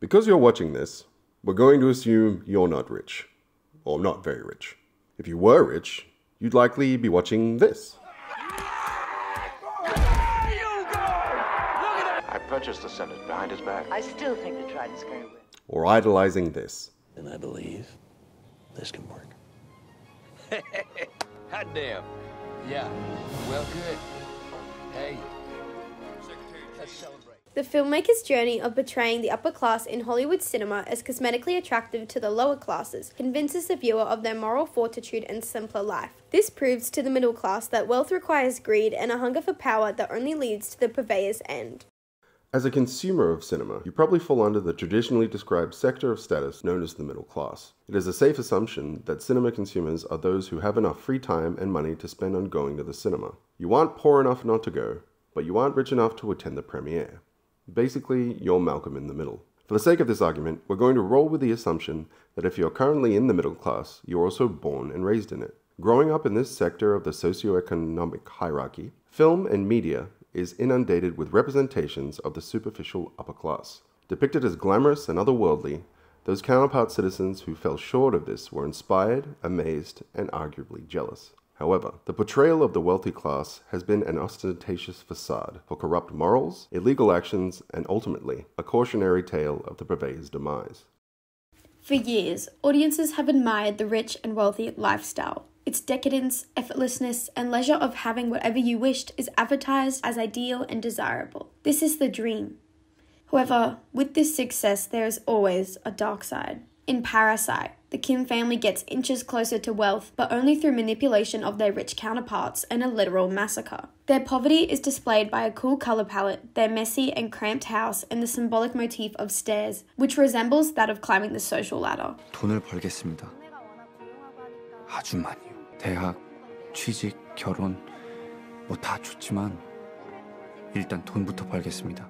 Because you're watching this, we're going to assume you're not rich, or not very rich. If you were rich, you'd likely be watching this. I purchased the Senate behind his back. I still think they going to scare Or idolizing this. And I believe this can work. Hot damn. Yeah. Well, good. Hey. Secretary the filmmaker's journey of portraying the upper class in Hollywood cinema as cosmetically attractive to the lower classes convinces the viewer of their moral fortitude and simpler life. This proves to the middle class that wealth requires greed and a hunger for power that only leads to the purveyor's end. As a consumer of cinema, you probably fall under the traditionally described sector of status known as the middle class. It is a safe assumption that cinema consumers are those who have enough free time and money to spend on going to the cinema. You aren't poor enough not to go, but you aren't rich enough to attend the premiere. Basically, you're Malcolm in the middle. For the sake of this argument, we're going to roll with the assumption that if you're currently in the middle class, you're also born and raised in it. Growing up in this sector of the socioeconomic hierarchy, film and media is inundated with representations of the superficial upper class. Depicted as glamorous and otherworldly, those counterpart citizens who fell short of this were inspired, amazed, and arguably jealous. However, the portrayal of the wealthy class has been an ostentatious facade for corrupt morals, illegal actions, and ultimately a cautionary tale of the purveyor's demise. For years, audiences have admired the rich and wealthy lifestyle. Its decadence, effortlessness, and leisure of having whatever you wished is advertised as ideal and desirable. This is the dream. However, with this success, there is always a dark side. In Parasite, the Kim family gets inches closer to wealth, but only through manipulation of their rich counterparts and a literal massacre. Their poverty is displayed by a cool colour palette, their messy and cramped house, and the symbolic motif of stairs, which resembles that of climbing the social ladder. 돈을 벌겠습니다. 아주 많이요. 대학, 취직, 결혼 뭐 다 좋지만 일단 돈부터 벌겠습니다.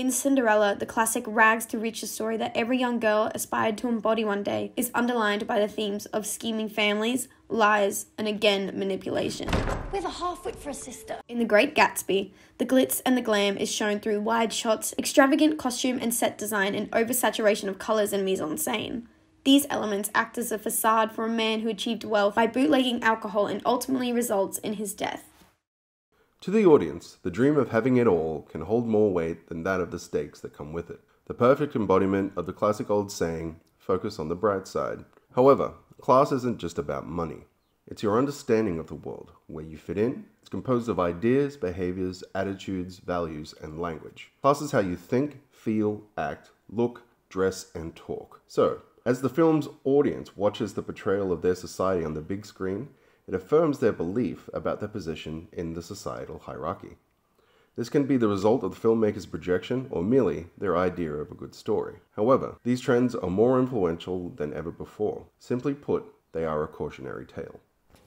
In Cinderella, the classic rags to riches story that every young girl aspired to embody one day is underlined by the themes of scheming families, lies, and again, manipulation. we have a half-wit for a sister. In The Great Gatsby, the glitz and the glam is shown through wide shots, extravagant costume and set design, and oversaturation of colours and mise-en-scene. These elements act as a facade for a man who achieved wealth by bootlegging alcohol and ultimately results in his death. To the audience, the dream of having it all can hold more weight than that of the stakes that come with it. The perfect embodiment of the classic old saying, focus on the bright side. However, class isn't just about money. It's your understanding of the world, where you fit in. It's composed of ideas, behaviors, attitudes, values, and language. Class is how you think, feel, act, look, dress, and talk. So, as the film's audience watches the portrayal of their society on the big screen, it affirms their belief about their position in the societal hierarchy. This can be the result of the filmmaker's projection or merely their idea of a good story. However, these trends are more influential than ever before. Simply put, they are a cautionary tale.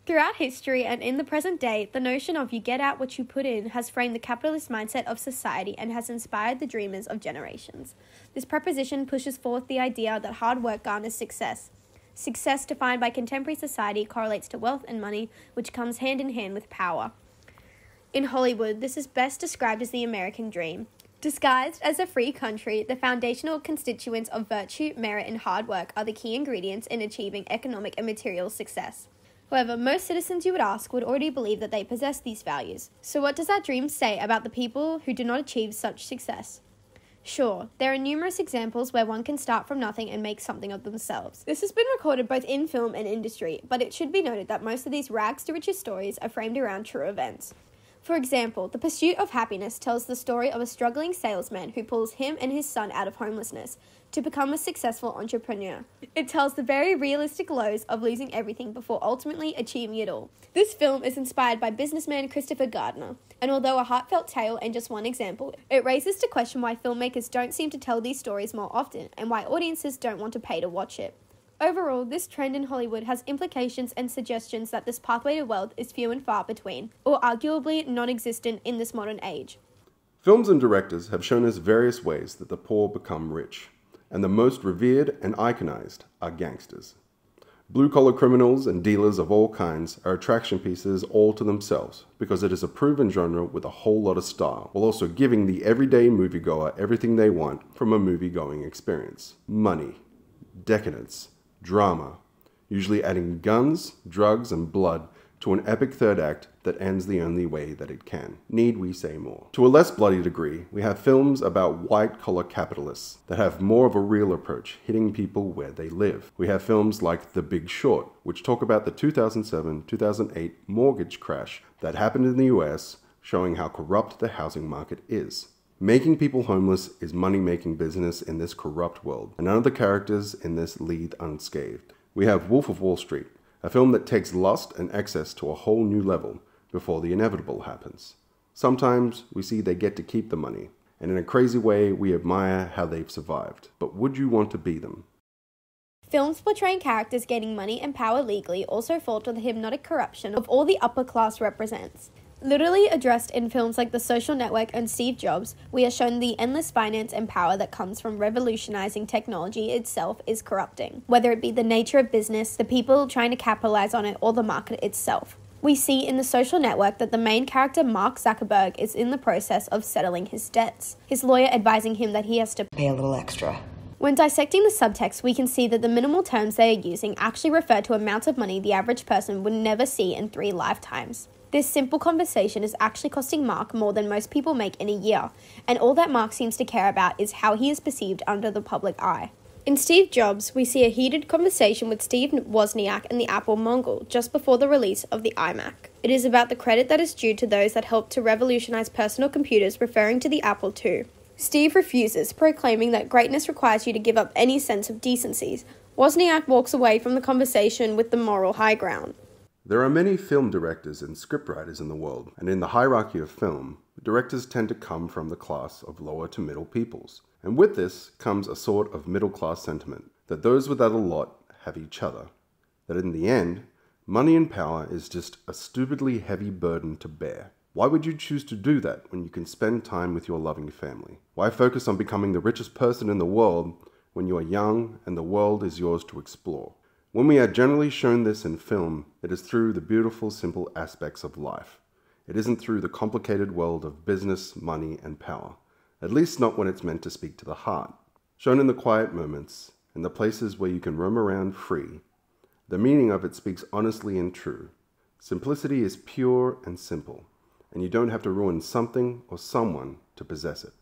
Throughout history and in the present day, the notion of you get out what you put in has framed the capitalist mindset of society and has inspired the dreamers of generations. This proposition pushes forth the idea that hard work garners success, Success, defined by contemporary society, correlates to wealth and money, which comes hand in hand with power. In Hollywood, this is best described as the American dream. Disguised as a free country, the foundational constituents of virtue, merit, and hard work are the key ingredients in achieving economic and material success. However, most citizens you would ask would already believe that they possess these values. So, what does that dream say about the people who do not achieve such success? Sure, there are numerous examples where one can start from nothing and make something of themselves. This has been recorded both in film and industry, but it should be noted that most of these rags to riches stories are framed around true events. For example, The Pursuit of Happiness tells the story of a struggling salesman who pulls him and his son out of homelessness to become a successful entrepreneur. It tells the very realistic lows of losing everything before ultimately achieving it all. This film is inspired by businessman Christopher Gardner, and although a heartfelt tale and just one example, it raises the question why filmmakers don't seem to tell these stories more often and why audiences don't want to pay to watch it. Overall, this trend in Hollywood has implications and suggestions that this pathway to wealth is few and far between, or arguably non existent in this modern age. Films and directors have shown us various ways that the poor become rich, and the most revered and iconized are gangsters. Blue collar criminals and dealers of all kinds are attraction pieces all to themselves because it is a proven genre with a whole lot of style, while also giving the everyday moviegoer everything they want from a movie going experience money, decadence, drama, usually adding guns, drugs, and blood to an epic third act that ends the only way that it can. Need we say more? To a less bloody degree, we have films about white collar capitalists that have more of a real approach, hitting people where they live. We have films like The Big Short, which talk about the 2007 2008 mortgage crash that happened in the US, showing how corrupt the housing market is. Making people homeless is money making business in this corrupt world, and none of the characters in this lead unscathed. We have Wolf of Wall Street, a film that takes lust and excess to a whole new level before the inevitable happens. Sometimes we see they get to keep the money, and in a crazy way, we admire how they've survived. But would you want to be them? Films portraying characters gaining money and power legally also fall to the hypnotic corruption of all the upper class represents. Literally addressed in films like The Social Network and Steve Jobs, we are shown the endless finance and power that comes from revolutionizing technology itself is corrupting, whether it be the nature of business, the people trying to capitalize on it, or the market itself. We see in the social network that the main character Mark Zuckerberg is in the process of settling his debts, his lawyer advising him that he has to pay a little extra. When dissecting the subtext, we can see that the minimal terms they are using actually refer to amounts of money the average person would never see in three lifetimes. This simple conversation is actually costing Mark more than most people make in a year, and all that Mark seems to care about is how he is perceived under the public eye. In Steve Jobs, we see a heated conversation with Steve Wozniak and the Apple Mongol just before the release of the iMac. It is about the credit that is due to those that helped to revolutionize personal computers, referring to the Apple II. Steve refuses, proclaiming that greatness requires you to give up any sense of decencies. Wozniak walks away from the conversation with the moral high ground. There are many film directors and scriptwriters in the world, and in the hierarchy of film, directors tend to come from the class of lower to middle peoples. And with this comes a sort of middle class sentiment that those without a lot have each other. That in the end, money and power is just a stupidly heavy burden to bear. Why would you choose to do that when you can spend time with your loving family? Why focus on becoming the richest person in the world when you are young and the world is yours to explore? When we are generally shown this in film, it is through the beautiful, simple aspects of life. It isn't through the complicated world of business, money, and power, at least not when it's meant to speak to the heart. Shown in the quiet moments, in the places where you can roam around free, the meaning of it speaks honestly and true. Simplicity is pure and simple, and you don't have to ruin something or someone to possess it.